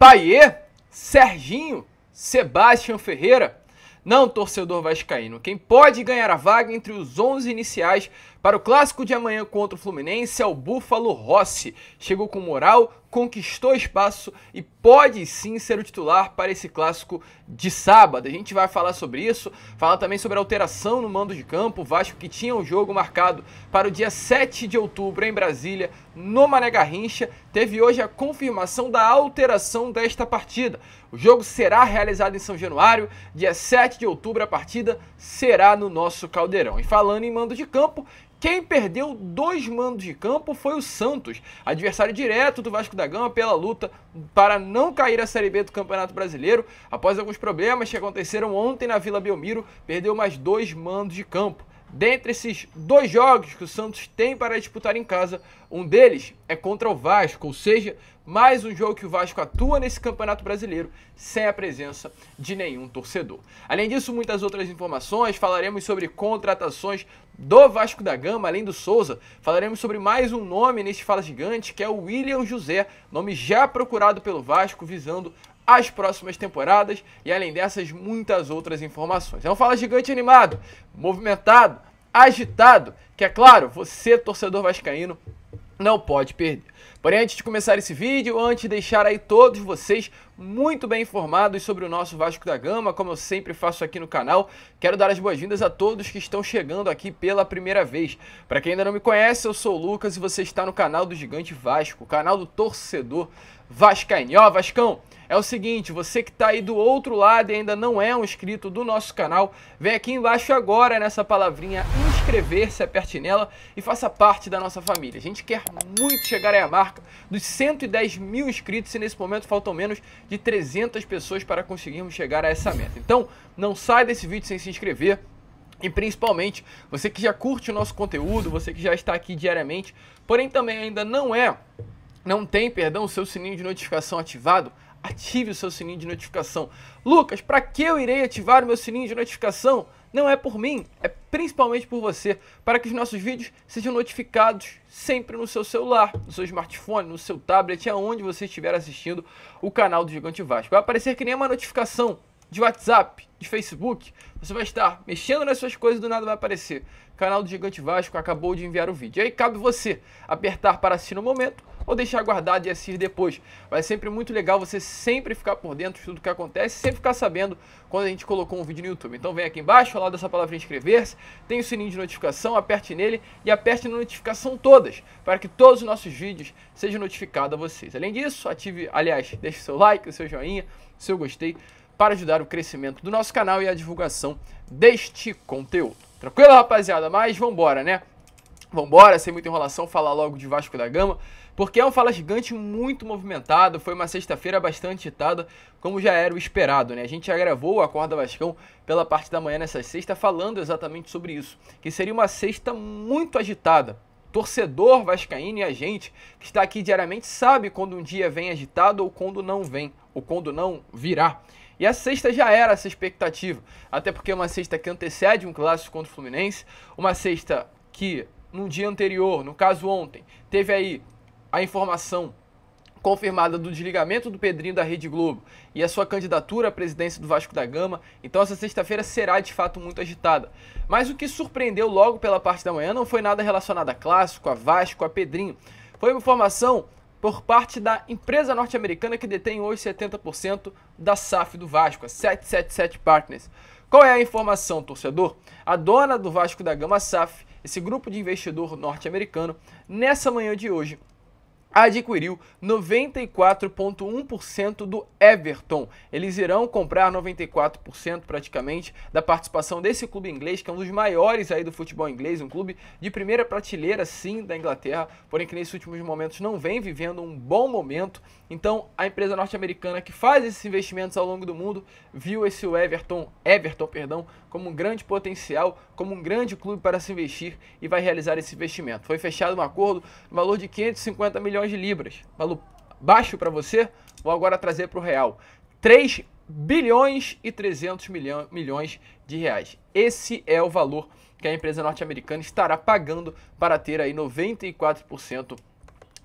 Paier, Serginho, Sebastião Ferreira. Não, torcedor vascaíno, quem pode ganhar a vaga entre os 11 iniciais para o clássico de amanhã contra o Fluminense, é o Búfalo Rossi. Chegou com moral, conquistou espaço e pode sim ser o titular para esse clássico de sábado. A gente vai falar sobre isso, falar também sobre a alteração no mando de campo. O Vasco que tinha um jogo marcado para o dia 7 de outubro em Brasília, no Mané Garrincha, teve hoje a confirmação da alteração desta partida. O jogo será realizado em São Januário, dia 7 de outubro a partida será no nosso Caldeirão. E falando em mando de campo, quem perdeu dois mandos de campo foi o Santos, adversário direto do Vasco da Gama pela luta para não cair a Série B do Campeonato Brasileiro. Após alguns problemas que aconteceram ontem na Vila Belmiro, perdeu mais dois mandos de campo. Dentre esses dois jogos que o Santos tem para disputar em casa, um deles é contra o Vasco, ou seja, mais um jogo que o Vasco atua nesse Campeonato Brasileiro sem a presença de nenhum torcedor. Além disso, muitas outras informações, falaremos sobre contratações do Vasco da Gama, além do Souza, falaremos sobre mais um nome neste Fala Gigante, que é o William José, nome já procurado pelo Vasco visando as próximas temporadas e, além dessas, muitas outras informações. É um Fala Gigante animado, movimentado, agitado, que é claro, você, torcedor vascaíno, não pode perder. Porém, antes de começar esse vídeo, antes de deixar aí todos vocês muito bem informados sobre o nosso Vasco da Gama, como eu sempre faço aqui no canal, quero dar as boas-vindas a todos que estão chegando aqui pela primeira vez. Para quem ainda não me conhece, eu sou o Lucas e você está no canal do Gigante Vasco, o canal do torcedor vascaíno. Ó, Vascão, é o seguinte, você que está aí do outro lado e ainda não é um inscrito do nosso canal, vem aqui embaixo agora nessa palavrinha inscrever-se, aperte nela e faça parte da nossa família. A gente quer muito chegar à marca dos 110 mil inscritos e nesse momento faltam menos de 300 pessoas para conseguirmos chegar a essa meta. Então, não sai desse vídeo sem se inscrever. E principalmente, você que já curte o nosso conteúdo, você que já está aqui diariamente, porém também ainda não é, não tem, perdão, o seu sininho de notificação ativado, ative o seu sininho de notificação. Lucas, para que eu irei ativar o meu sininho de notificação? Não é por mim, é principalmente por você, para que os nossos vídeos sejam notificados sempre no seu celular, no seu smartphone, no seu tablet, aonde você estiver assistindo o canal do Gigante Vasco. Vai aparecer que nem uma notificação de WhatsApp, de Facebook, você vai estar mexendo nas suas coisas e do nada vai aparecer. O canal do Gigante Vasco acabou de enviar o vídeo. E aí cabe você apertar para assistir no momento ou deixar guardado e assistir depois. Mas é sempre muito legal você sempre ficar por dentro de tudo que acontece, sempre ficar sabendo quando a gente colocou um vídeo no YouTube. Então vem aqui embaixo, ao lado dessa palavra inscrever-se, tem o sininho de notificação, aperte nele e aperte na notificação todas, para que todos os nossos vídeos sejam notificados a vocês. Além disso, ative, aliás, deixe seu like, seu joinha, seu gostei, para ajudar o crescimento do nosso canal e a divulgação deste conteúdo. Tranquilo, rapaziada? Mas vambora, né? Vambora, sem muita enrolação, falar logo de Vasco da Gama porque é um Fala Gigante muito movimentado, foi uma sexta-feira bastante agitada, como já era o esperado, né? A gente já gravou o Acorda Vascão pela parte da manhã nessa sexta, falando exatamente sobre isso, que seria uma sexta muito agitada, torcedor vascaíno e a gente que está aqui diariamente sabe quando um dia vem agitado ou quando não vem, ou quando não virá. E a sexta já era essa expectativa, até porque é uma sexta que antecede um clássico contra o Fluminense, uma sexta que no dia anterior, no caso ontem, teve aí a informação confirmada do desligamento do Pedrinho da Rede Globo e a sua candidatura à presidência do Vasco da Gama, então essa sexta-feira será de fato muito agitada. Mas o que surpreendeu logo pela parte da manhã não foi nada relacionado a clássico, a Vasco, a Pedrinho. Foi uma informação por parte da empresa norte-americana que detém hoje 70% da SAF do Vasco, a 777 Partners. Qual é a informação, torcedor? A dona do Vasco da Gama SAF, esse grupo de investidor norte-americano, nessa manhã de hoje adquiriu 94,1% do Everton. Eles irão comprar 94% praticamente da participação desse clube inglês, que é um dos maiores aí do futebol inglês, um clube de primeira prateleira sim da Inglaterra, porém que nesses últimos momentos não vem vivendo um bom momento. Então, a empresa norte-americana que faz esses investimentos ao longo do mundo viu esse Everton, Everton, perdão, como um grande potencial, como um grande clube para se investir e vai realizar esse investimento. Foi fechado um acordo no valor de 550 milhões de libras. Valor baixo para você? Vou agora trazer para o real. 3 bilhões e 300 milhões de reais. Esse é o valor que a empresa norte-americana estará pagando para ter aí 94%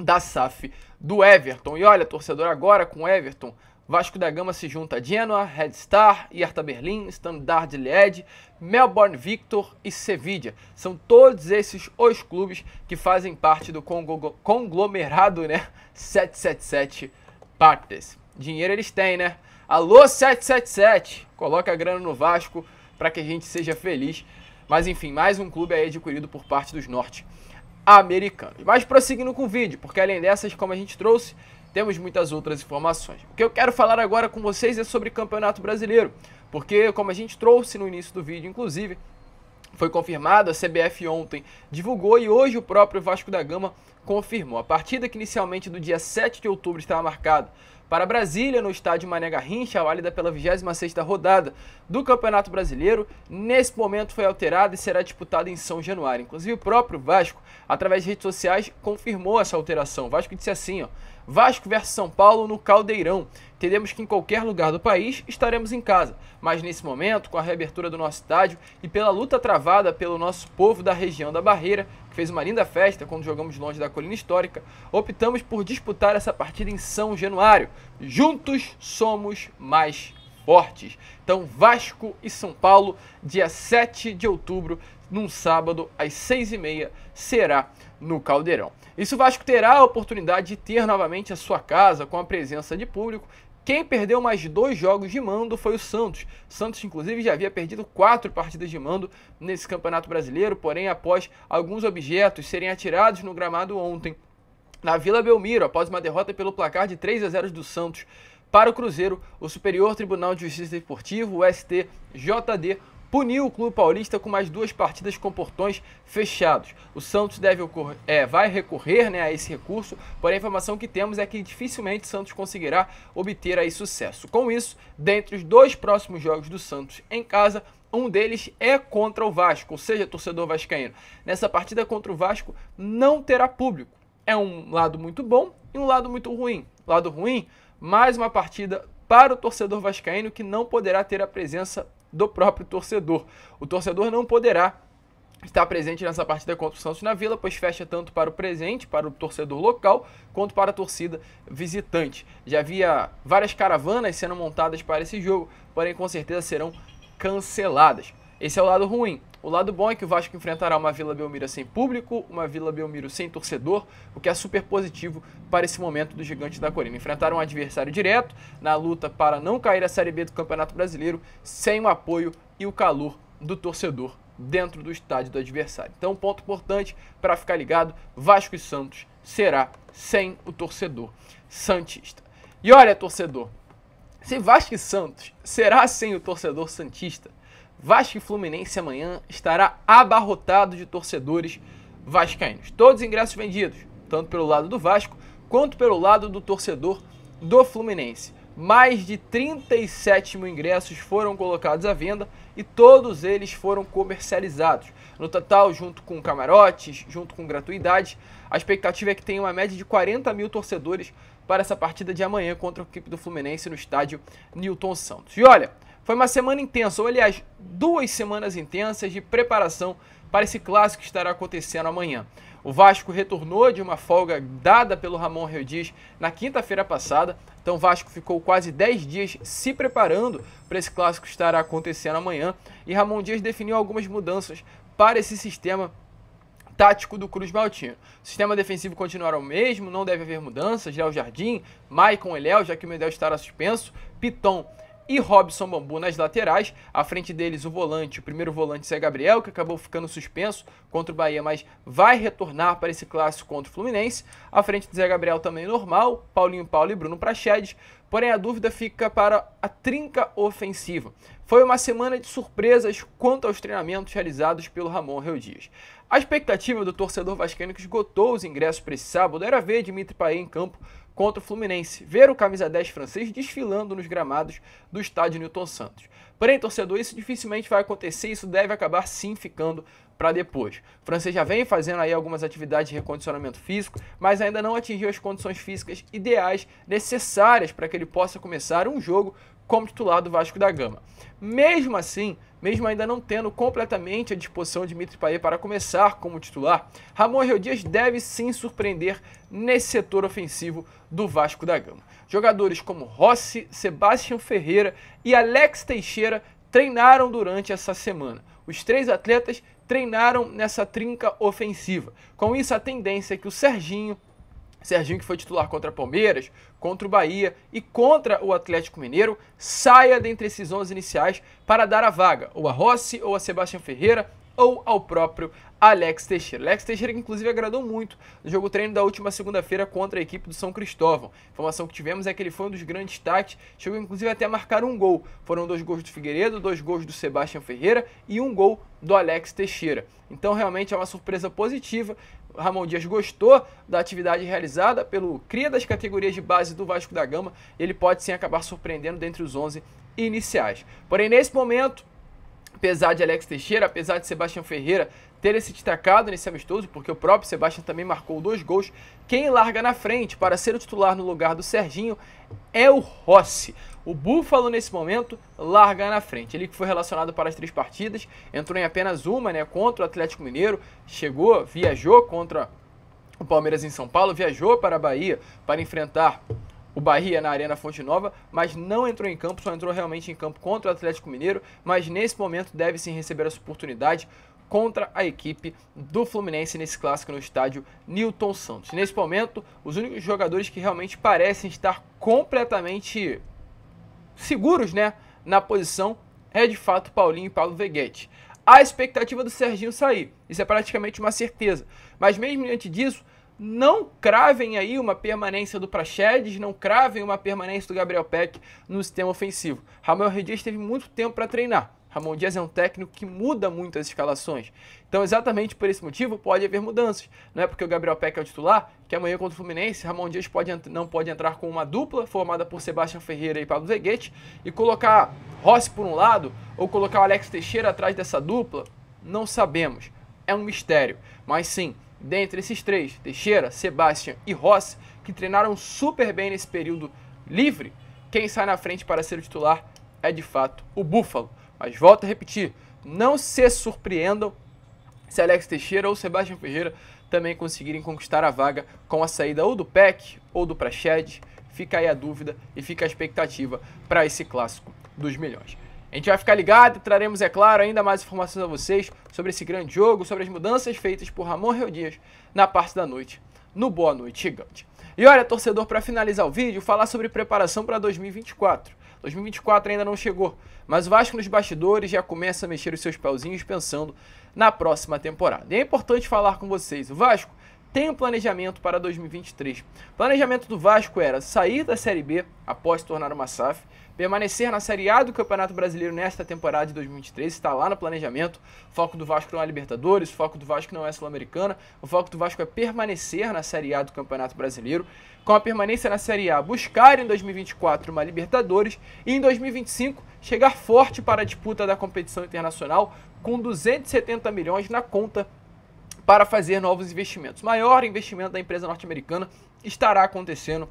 da SAF do Everton. E olha, torcedor, agora com o Everton, Vasco da Gama se junta a Genoa, Red Star, Hertha Berlim, Standard Liège, Melbourne Victor e Sevilla. São todos esses os clubes que fazem parte do conglomerado, né? 777 Partes. Dinheiro eles têm, né? Alô 777, coloca a grana no Vasco para que a gente seja feliz. Mas enfim, mais um clube aí adquirido por parte dos norte-americanos. Mas prosseguindo com o vídeo, porque além dessas, como a gente trouxe, temos muitas outras informações. O que eu quero falar agora com vocês é sobre Campeonato Brasileiro, porque como a gente trouxe no início do vídeo, inclusive, foi confirmado, a CBF ontem divulgou e hoje o próprio Vasco da Gama confirmou. A partida que inicialmente do dia 7 de outubro estava marcada para Brasília, no estádio Mané Garrincha, válida pela 26ª rodada do Campeonato Brasileiro, nesse momento foi alterada e será disputada em São Januário. Inclusive o próprio Vasco, através de redes sociais, confirmou essa alteração. O Vasco disse assim, ó: Vasco versus São Paulo no Caldeirão. Entendemos que em qualquer lugar do país estaremos em casa, mas nesse momento, com a reabertura do nosso estádio e pela luta travada pelo nosso povo da região da Barreira, fez uma linda festa quando jogamos longe da colina histórica, optamos por disputar essa partida em São Januário. Juntos somos mais fortes. Então, Vasco e São Paulo, dia 7 de outubro, num sábado, às 6h30, será no Caldeirão. E se o Vasco terá a oportunidade de ter novamente a sua casa com a presença de público, quem perdeu mais dois jogos de mando foi o Santos. Santos, inclusive, já havia perdido quatro partidas de mando nesse Campeonato Brasileiro, porém, após alguns objetos serem atirados no gramado ontem na Vila Belmiro, após uma derrota pelo placar de 3 a 0 do Santos para o Cruzeiro, o Superior Tribunal de Justiça Desportivo, o STJD, puniu o clube paulista com mais duas partidas com portões fechados. O Santos deve ocorrer, é, vai recorrer né, a esse recurso, porém a informação que temos é que dificilmente o Santos conseguirá obter aí sucesso. Com isso, dentre os dois próximos jogos do Santos em casa, um deles é contra o Vasco, ou seja, torcedor vascaíno. Nessa partida contra o Vasco não terá público. É um lado muito bom e um lado muito ruim. Lado ruim, mais uma partida para o torcedor vascaíno que não poderá ter a presença do próprio torcedor. O torcedor não poderá estar presente nessa partida contra o Santos na Vila, pois fecha tanto para o presente, para o torcedor local, quanto para a torcida visitante. Já havia várias caravanas sendo montadas para esse jogo, porém com certeza serão canceladas. Esse é o lado ruim. O lado bom é que o Vasco enfrentará uma Vila Belmiro sem público, uma Vila Belmiro sem torcedor, o que é super positivo para esse momento do gigante da Corina. enfrentar um adversário direto na luta para não cair a Série B do Campeonato Brasileiro sem o apoio e o calor do torcedor dentro do estádio do adversário. Então, ponto importante para ficar ligado: Vasco e Santos será sem o torcedor santista. E olha, torcedor, se Vasco e Santos será sem o torcedor santista, Vasco e Fluminense amanhã estará abarrotado de torcedores vascaínos. Todos os ingressos vendidos, tanto pelo lado do Vasco quanto pelo lado do torcedor do Fluminense. Mais de 37 mil ingressos foram colocados à venda e todos eles foram comercializados. No total, junto com camarotes, junto com gratuidade, a expectativa é que tenha uma média de 40 mil torcedores para essa partida de amanhã contra a equipe do Fluminense no estádio Newton Santos. E olha, foi uma semana intensa, ou aliás, duas semanas intensas de preparação para esse clássico que estará acontecendo amanhã. O Vasco retornou de uma folga dada pelo Ramon Reodiz na quinta-feira passada. Então o Vasco ficou quase 10 dias se preparando para esse clássico que estará acontecendo amanhã. E Ramon Dias definiu algumas mudanças para esse sistema tático do Cruz Maltino. O sistema defensivo continuará o mesmo, não deve haver mudanças. Já o Jardim, Maicon e Léo, já que o Medel estará suspenso, Piton e Robson Bambu nas laterais. À frente deles, o volante, o primeiro volante Zé Gabriel, que acabou ficando suspenso contra o Bahia, mas vai retornar para esse clássico contra o Fluminense. À frente de Zé Gabriel também normal, Paulinho Paulo e Bruno Prachedes. Porém, a dúvida fica para a trinca ofensiva. Foi uma semana de surpresas quanto aos treinamentos realizados pelo Ramon Real Dias. A expectativa do torcedor vascaíno que esgotou os ingressos para esse sábado era ver Dimitri Payet em campo contra o Fluminense, ver o camisa 10 francês desfilando nos gramados do estádio Newton Santos. Porém, torcedor, isso dificilmente vai acontecer, isso deve acabar sim ficando para depois. O francês já vem fazendo aí algumas atividades de recondicionamento físico, mas ainda não atingiu as condições físicas ideais necessárias para que ele possa começar um jogo como titular do Vasco da Gama. Mesmo assim, mesmo ainda não tendo completamente a disposição de Mitre Payet para começar como titular, Ramon Rio Dias deve sim surpreender nesse setor ofensivo do Vasco da Gama. Jogadores como Rossi, Sebastião Ferreira e Alex Teixeira treinaram durante essa semana. Os três atletas treinaram nessa trinca ofensiva. Com isso, a tendência é que o Serginho Serginho, que foi titular contra Palmeiras, contra o Bahia e contra o Atlético Mineiro, saia dentre esses 11 iniciais para dar a vaga ou a Rossi ou a Sebastião Ferreira ou ao próprio Alex Teixeira. Alex Teixeira que inclusive agradou muito no jogo treino da última segunda-feira contra a equipe do São Cristóvão. A informação que tivemos é que ele foi um dos grandes destaques, chegou inclusive até a marcar um gol. Foram dois gols do Figueiredo, dois gols do Sebastião Ferreira e um gol do Alex Teixeira. Então realmente é uma surpresa positiva. Ramon Dias gostou da atividade realizada pelo cria das categorias de base do Vasco da Gama. Ele pode sim acabar surpreendendo dentre os 11 iniciais. Porém, nesse momento, apesar de Alex Teixeira, apesar de Sebastião Ferreira ter se destacado nesse amistoso, porque o próprio Sebastião também marcou dois gols, quem larga na frente para ser o titular no lugar do Serginho é o Rossi. O Búfalo, nesse momento, larga na frente. Ele que foi relacionado para as três partidas, entrou em apenas uma, né, contra o Atlético Mineiro, chegou, viajou contra o Palmeiras em São Paulo, viajou para a Bahia para enfrentar o Bahia na Arena Fonte Nova, mas não entrou em campo, só entrou realmente em campo contra o Atlético Mineiro, mas nesse momento deve sim receber essa oportunidade contra a equipe do Fluminense nesse clássico no estádio Newton Santos. Nesse momento, os únicos jogadores que realmente parecem estar completamente seguros, né, na posição é de fato Paulinho e Paulo Veguete. A expectativa do Serginho sair, isso é praticamente uma certeza. Mas mesmo diante disso, não cravem aí uma permanência do Praxedes, não cravem uma permanência do Gabriel Peck no sistema ofensivo. Ramon Dias teve muito tempo para treinar. Ramon Dias é um técnico que muda muito as escalações. Então, exatamente por esse motivo, pode haver mudanças. Não é porque o Gabriel Peck é o titular, que amanhã contra o Fluminense, Ramon Dias pode, não pode entrar com uma dupla formada por Sebastião Ferreira e Pablo Zeguete e colocar Rossi por um lado ou colocar o Alex Teixeira atrás dessa dupla. Não sabemos. É um mistério. Mas sim, Dentre esses três, Teixeira, Sebastian e Rossi, que treinaram super bem nesse período livre, quem sai na frente para ser o titular é de fato o Búfalo. Mas volto a repetir, não se surpreendam se Alex Teixeira ou Sebastião Ferreira também conseguirem conquistar a vaga com a saída ou do Peck ou do Prached. Fica aí a dúvida e fica a expectativa para esse clássico dos milhões. A gente vai ficar ligado, e traremos, é claro, ainda mais informações a vocês sobre esse grande jogo, sobre as mudanças feitas por Ramon Real Dias na parte da noite, no Boa Noite Gigante. E olha, torcedor, para finalizar o vídeo, falar sobre preparação para 2024. 2024 ainda não chegou, mas o Vasco nos bastidores já começa a mexer os seus pauzinhos pensando na próxima temporada. E é importante falar com vocês, o Vasco tem um planejamento para 2023. O planejamento do Vasco era sair da Série B após se tornar uma SAF, permanecer na Série A do Campeonato Brasileiro nesta temporada de 2023, está lá no planejamento. O foco do Vasco não é Libertadores, o foco do Vasco não é Sul-Americana, o foco do Vasco é permanecer na Série A do Campeonato Brasileiro. Com a permanência na Série A, buscar em 2024 uma Libertadores e em 2025 chegar forte para a disputa da competição internacional com 270 milhões na conta para fazer novos investimentos. O maior investimento da empresa norte-americana estará acontecendo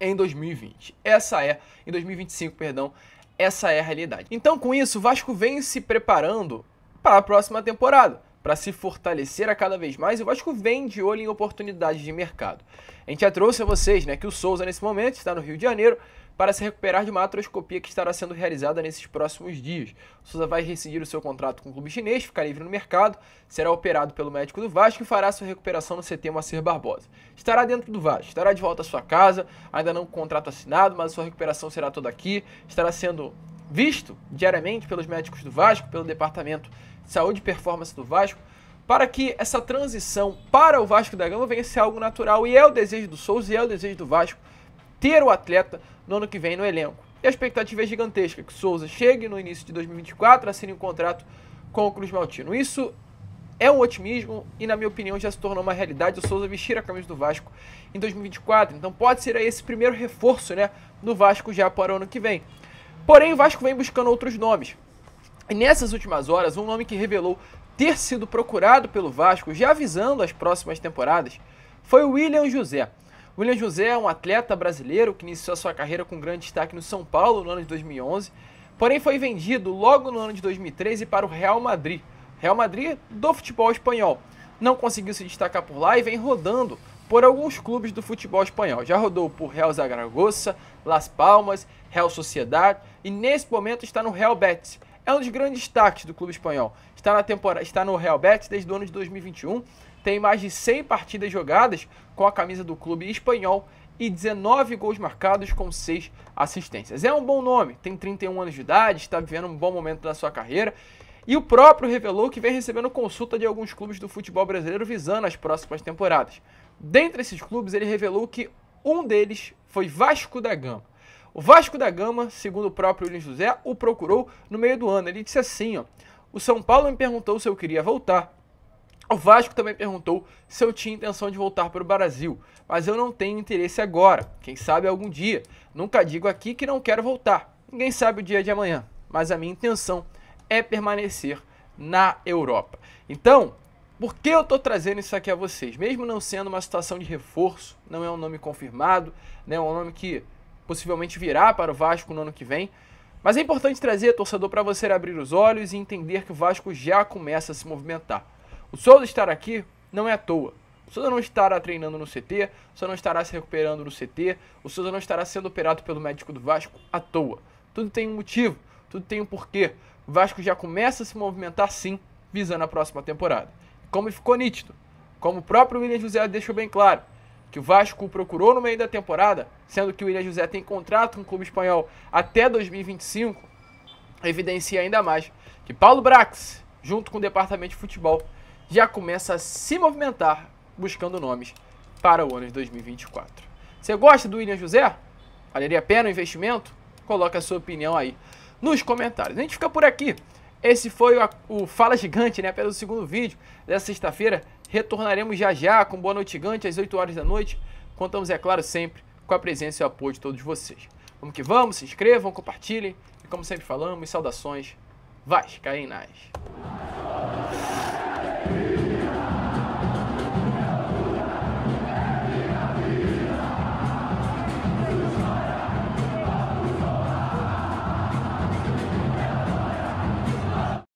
em 2020. Essa é, em 2025, perdão, essa é a realidade. Então, com isso, o Vasco vem se preparando para a próxima temporada, para se fortalecer a cada vez mais, e o Vasco vem de olho em oportunidades de mercado. A gente já trouxe a vocês, né, que o Souza nesse momento está no Rio de Janeiro, para se recuperar de uma atroscopia que estará sendo realizada nesses próximos dias. O Souza vai rescindir o seu contrato com o clube chinês, ficar livre no mercado, será operado pelo médico do Vasco e fará sua recuperação no CT Macer Barbosa. Estará dentro do Vasco, estará de volta à sua casa, ainda não com contrato assinado, mas sua recuperação será toda aqui, estará sendo visto diariamente pelos médicos do Vasco, pelo Departamento de Saúde e Performance do Vasco, para que essa transição para o Vasco da Gama venha a ser algo natural. E é o desejo do Souza e é o desejo do Vasco ter o atleta no ano que vem no elenco. E a expectativa é gigantesca que Souza chegue no início de 2024, assine um contrato com o Cruz Maltino. Isso é um otimismo e, na minha opinião, já se tornou uma realidade o Souza vestir a camisa do Vasco em 2024. Então pode ser esse primeiro reforço né, Vasco já para o ano que vem. Porém, o Vasco vem buscando outros nomes. E nessas últimas horas, um nome que revelou ter sido procurado pelo Vasco, já avisando as próximas temporadas, foi o William José. William José é um atleta brasileiro que iniciou sua carreira com grande destaque no São Paulo no ano de 2011, porém foi vendido logo no ano de 2013 para o Real Madrid. Real Madrid do futebol espanhol. Não conseguiu se destacar por lá e vem rodando por alguns clubes do futebol espanhol. Já rodou por Real Zaragoza, Las Palmas, Real Sociedad e nesse momento está no Real Betis. É um dos grandes destaques do clube espanhol. Está, na temporada, está no Real Betis desde o ano de 2021 tem mais de 100 partidas jogadas com a camisa do clube espanhol e 19 gols marcados com 6 assistências. É um bom nome, tem 31 anos de idade, está vivendo um bom momento da sua carreira e o próprio revelou que vem recebendo consulta de alguns clubes do futebol brasileiro visando as próximas temporadas. Dentre esses clubes, ele revelou que um deles foi Vasco da Gama. O Vasco da Gama, segundo o próprio Lins José, o procurou no meio do ano. Ele disse assim, ó, o São Paulo me perguntou se eu queria voltar. O Vasco também perguntou se eu tinha intenção de voltar para o Brasil, mas eu não tenho interesse agora, quem sabe algum dia. Nunca digo aqui que não quero voltar, ninguém sabe o dia de amanhã, mas a minha intenção é permanecer na Europa. Então, por que eu estou trazendo isso aqui a vocês? Mesmo não sendo uma situação de reforço, não é um nome confirmado, né, é um nome que possivelmente virá para o Vasco no ano que vem, mas é importante trazer, torcedor, para você abrir os olhos e entender que o Vasco já começa a se movimentar. O Souza estar aqui não é à toa. O Souza não estará treinando no CT, o Souza não estará se recuperando no CT, o Souza não estará sendo operado pelo médico do Vasco à toa. Tudo tem um motivo, tudo tem um porquê. O Vasco já começa a se movimentar sim, visando a próxima temporada. Como ficou nítido, como o próprio William José deixou bem claro, que o Vasco procurou no meio da temporada, sendo que o William José tem contrato com o clube espanhol até 2025, evidencia ainda mais que Paulo Brax, junto com o departamento de futebol, já começa a se movimentar buscando nomes para o ano de 2024. Você gosta do William José? Valeria a pena o investimento? Coloca a sua opinião aí nos comentários. A gente fica por aqui. Esse foi o, Fala Gigante, né? Apenas o segundo vídeo dessa sexta-feira. Retornaremos já já com Boa Noite Gigante às 8 horas da noite. Contamos, é claro, sempre com a presença e o apoio de todos vocês. Vamos que vamos, se inscrevam, compartilhem. E como sempre falamos, saudações vascaínas.